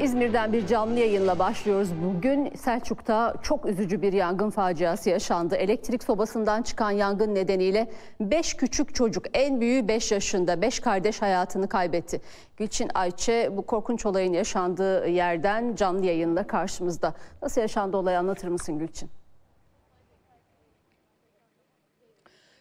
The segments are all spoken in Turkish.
İzmir'den bir canlı yayınla başlıyoruz. Bugün Selçuk'ta çok üzücü bir yangın faciası yaşandı. Elektrik sobasından çıkan yangın nedeniyle 5 küçük çocuk, en büyüğü 5 yaşında, 5 kardeş hayatını kaybetti. Gülçin Ayçe bu korkunç olayın yaşandığı yerden canlı yayınla karşımızda. Nasıl yaşandı olayı anlatır mısın Gülçin?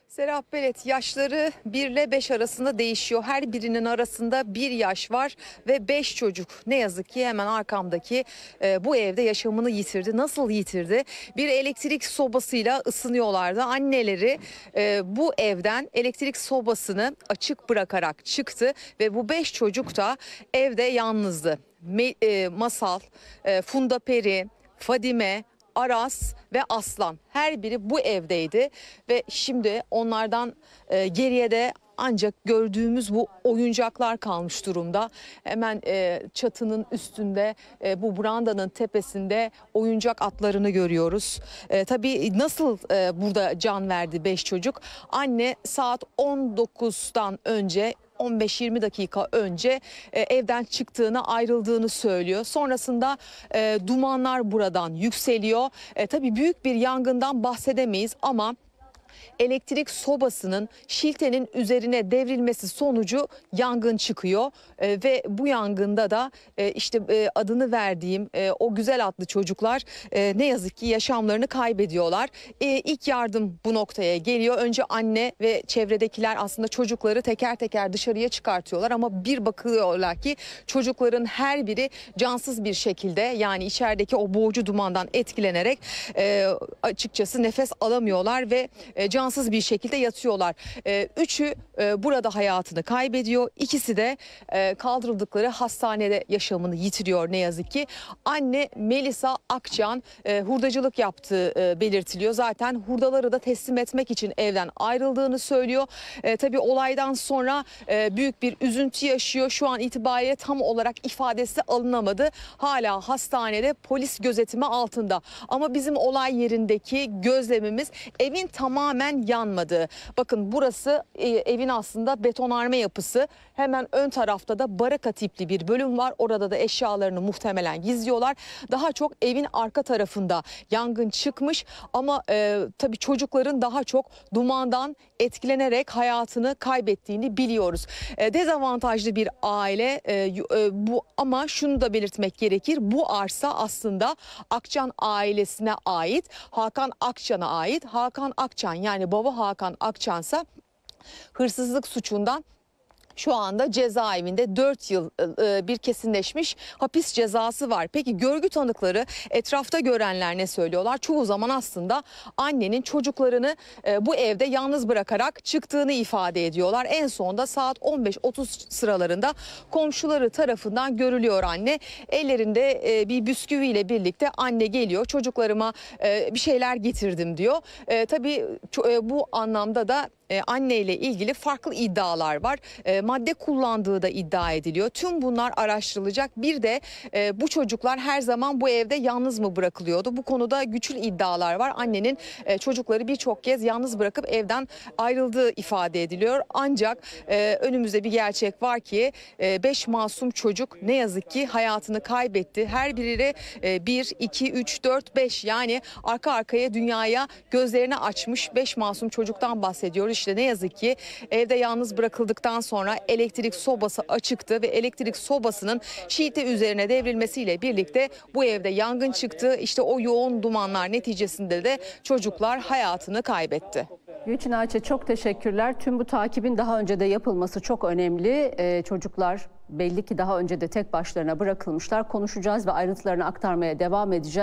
Serap Belet yaşları 1 ile 5 arasında değişiyor. Her birinin arasında bir yaş var ve 5 çocuk. Ne yazık ki hemen arkamdaki e, bu evde yaşamını yitirdi. Nasıl yitirdi? Bir elektrik sobasıyla ısınıyorlardı. Anneleri e, bu evden elektrik sobasını açık bırakarak çıktı ve bu 5 çocuk da evde yalnızdı. Me, e, Masal, e, Funda Peri, Fadime, Aras ve Aslan her biri bu evdeydi ve şimdi onlardan e, geriye de ancak gördüğümüz bu oyuncaklar kalmış durumda. Hemen e, çatının üstünde e, bu brandanın tepesinde oyuncak atlarını görüyoruz. E, tabii nasıl e, burada can verdi 5 çocuk? Anne saat 19'dan önce 15-20 dakika önce e, evden çıktığını ayrıldığını söylüyor. Sonrasında e, dumanlar buradan yükseliyor. E, tabii büyük bir yangından bahsedemeyiz ama elektrik sobasının şiltenin üzerine devrilmesi sonucu yangın çıkıyor e, ve bu yangında da e, işte e, adını verdiğim e, o güzel adlı çocuklar e, ne yazık ki yaşamlarını kaybediyorlar. E, ilk yardım bu noktaya geliyor. Önce anne ve çevredekiler aslında çocukları teker teker dışarıya çıkartıyorlar ama bir bakıyorlar ki çocukların her biri cansız bir şekilde yani içerideki o boğucu dumandan etkilenerek e, açıkçası nefes alamıyorlar ve e, e, cansız bir şekilde yatıyorlar. E, üçü e, burada hayatını kaybediyor. İkisi de kaldırıldıkları hastanede yaşamını yitiriyor ne yazık ki. Anne Melisa Akcan hurdacılık yaptığı belirtiliyor. Zaten hurdaları da teslim etmek için evden ayrıldığını söylüyor. E, tabii olaydan sonra büyük bir üzüntü yaşıyor. Şu an itibariyle tam olarak ifadesi alınamadı. Hala hastanede polis gözetimi altında. Ama bizim olay yerindeki gözlemimiz evin tamamı tamamen yanmadı. Bakın burası e, evin aslında betonarme yapısı. Hemen ön tarafta da baraka tipli bir bölüm var. Orada da eşyalarını muhtemelen gizliyorlar. Daha çok evin arka tarafında yangın çıkmış ama e, tabii çocukların daha çok dumandan etkilenerek hayatını kaybettiğini biliyoruz. E, dezavantajlı bir aile e, e, bu ama şunu da belirtmek gerekir. Bu arsa aslında Akçan ailesine ait. Hakan Akçan'a ait. Hakan Akçan yani baba Hakan Akçansa hırsızlık suçundan şu anda cezaevinde 4 yıl e, e, bir kesinleşmiş hapis cezası var. Peki görgü tanıkları etrafta görenler ne söylüyorlar? Çoğu zaman aslında annenin çocuklarını e, bu evde yalnız bırakarak çıktığını ifade ediyorlar. En sonunda saat 15.30 sıralarında komşuları tarafından görülüyor anne. Ellerinde bir bisküviyle birlikte anne geliyor. Çocuklarıma bir şeyler getirdim diyor. Tabii bu anlamda da anneyle ilgili farklı iddialar var madde kullandığı da iddia ediliyor. Tüm bunlar araştırılacak. Bir de e, bu çocuklar her zaman bu evde yalnız mı bırakılıyordu? Bu konuda güçlü iddialar var. Annenin e, çocukları birçok kez yalnız bırakıp evden ayrıldığı ifade ediliyor. Ancak e, önümüzde bir gerçek var ki 5 e, masum çocuk ne yazık ki hayatını kaybetti. Her biri 1, 2, 3, 4, 5 yani arka arkaya dünyaya gözlerini açmış 5 masum çocuktan bahsediyor. İşte ne yazık ki evde yalnız bırakıldıktan sonra elektrik sobası açıktı ve elektrik sobasının şiite üzerine devrilmesiyle birlikte bu evde yangın çıktı. İşte o yoğun dumanlar neticesinde de çocuklar hayatını kaybetti. Gülçin Ayça çok teşekkürler. Tüm bu takibin daha önce de yapılması çok önemli. Ee, çocuklar belli ki daha önce de tek başlarına bırakılmışlar. Konuşacağız ve ayrıntılarını aktarmaya devam edeceğiz.